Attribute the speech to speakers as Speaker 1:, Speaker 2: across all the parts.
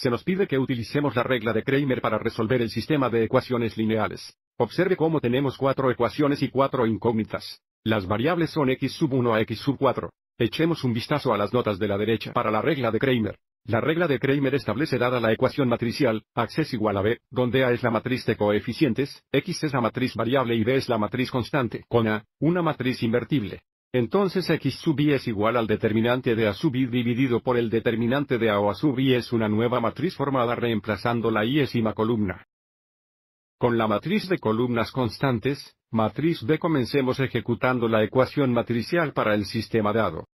Speaker 1: se nos pide que utilicemos la regla de Kramer para resolver el sistema de ecuaciones lineales. Observe cómo tenemos cuatro ecuaciones y cuatro incógnitas. Las variables son x sub 1 a x sub 4. Echemos un vistazo a las notas de la derecha para la regla de Kramer. La regla de Kramer establece dada la ecuación matricial, es igual a B, donde A es la matriz de coeficientes, X es la matriz variable y B es la matriz constante, con A, una matriz invertible. Entonces x sub i es igual al determinante de a sub i dividido por el determinante de a o a sub i es una nueva matriz formada reemplazando la iésima columna. Con la matriz de columnas constantes, matriz B comencemos ejecutando la ecuación matricial para el sistema dado.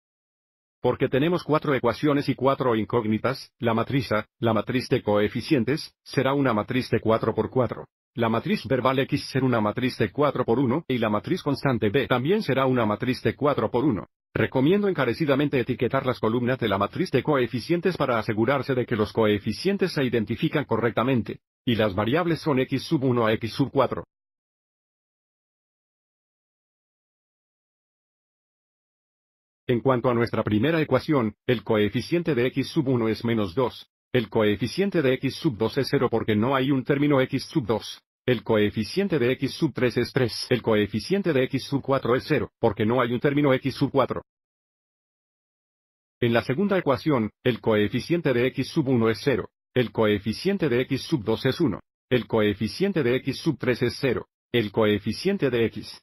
Speaker 1: Porque tenemos cuatro ecuaciones y cuatro incógnitas, la matriz A, la matriz de coeficientes, será una matriz de 4 por 4. La matriz verbal X será una matriz de 4 por 1 y la matriz constante B también será una matriz de 4 por 1. Recomiendo encarecidamente etiquetar las columnas de la matriz de coeficientes para asegurarse de que los coeficientes se identifican correctamente, y las variables son x sub 1 a x sub 4. En cuanto a nuestra primera ecuación, el coeficiente de x sub 1 es menos 2. El coeficiente de x sub 2 es 0 porque no hay un término x sub 2. El coeficiente de x sub 3 es 3. El coeficiente de x sub 4 es 0, porque no hay un término x sub 4. En la segunda ecuación, el coeficiente de x sub 1 es 0. El coeficiente de x sub 2 es 1. El coeficiente de x sub 3 es 0. El coeficiente de x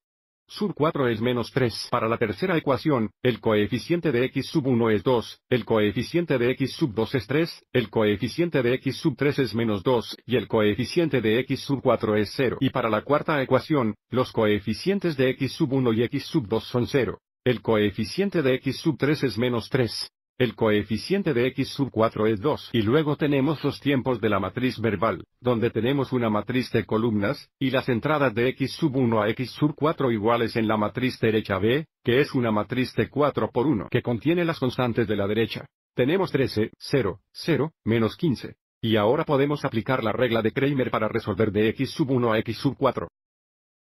Speaker 1: sub 4 es menos 3. Para la tercera ecuación, el coeficiente de x sub 1 es 2, el coeficiente de x sub 2 es 3, el coeficiente de x sub 3 es menos 2, y el coeficiente de x sub 4 es 0. Y para la cuarta ecuación, los coeficientes de x sub 1 y x sub 2 son 0. El coeficiente de x sub 3 es menos 3. El coeficiente de x sub 4 es 2 y luego tenemos los tiempos de la matriz verbal, donde tenemos una matriz de columnas, y las entradas de x sub 1 a x sub 4 iguales en la matriz derecha B, que es una matriz de 4 por 1 que contiene las constantes de la derecha. Tenemos 13, 0, 0, menos 15. Y ahora podemos aplicar la regla de Kramer para resolver de x sub 1 a x sub 4.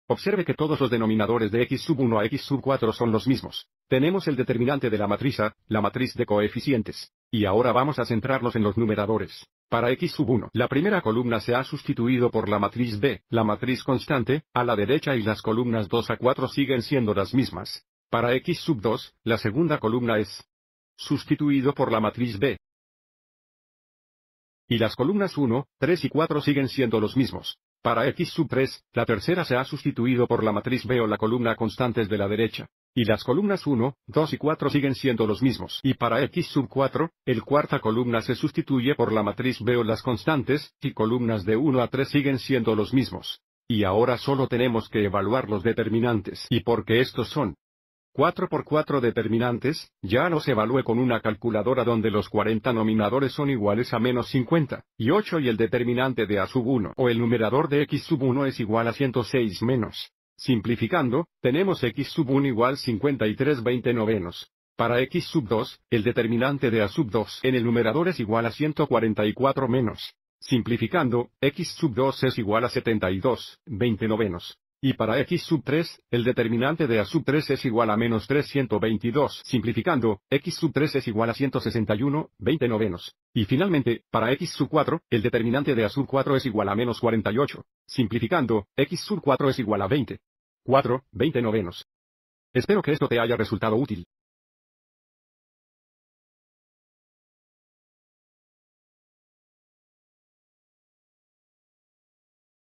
Speaker 1: Observe que todos los denominadores de x sub 1 a x sub 4 son los mismos. Tenemos el determinante de la matriz A, la matriz de coeficientes. Y ahora vamos a centrarnos en los numeradores. Para x sub 1, la primera columna se ha sustituido por la matriz B, la matriz constante, a la derecha y las columnas 2 a 4 siguen siendo las mismas. Para x sub 2, la segunda columna es sustituido por la matriz B. Y las columnas 1, 3 y 4 siguen siendo los mismos. Para X sub 3, la tercera se ha sustituido por la matriz B o la columna constantes de la derecha. Y las columnas 1, 2 y 4 siguen siendo los mismos. Y para X sub 4, el cuarta columna se sustituye por la matriz B o las constantes, y columnas de 1 a 3 siguen siendo los mismos. Y ahora solo tenemos que evaluar los determinantes. Y porque estos son 4 por 4 determinantes, ya los evalúe con una calculadora donde los 40 nominadores son iguales a menos 50, y 8 y el determinante de a sub 1 o el numerador de x sub 1 es igual a 106 menos. Simplificando, tenemos x sub 1 igual 53 20 novenos. Para x sub 2, el determinante de a sub 2 en el numerador es igual a 144 menos. Simplificando, x sub 2 es igual a 72, 20 novenos y para x sub 3, el determinante de a sub 3 es igual a menos 322. Simplificando, x sub 3 es igual a 161, 20 novenos. Y finalmente, para x sub 4, el determinante de a sub 4 es igual a menos 48. Simplificando, x sub 4 es igual a 20. 4, 20 novenos. Espero que esto te haya resultado útil.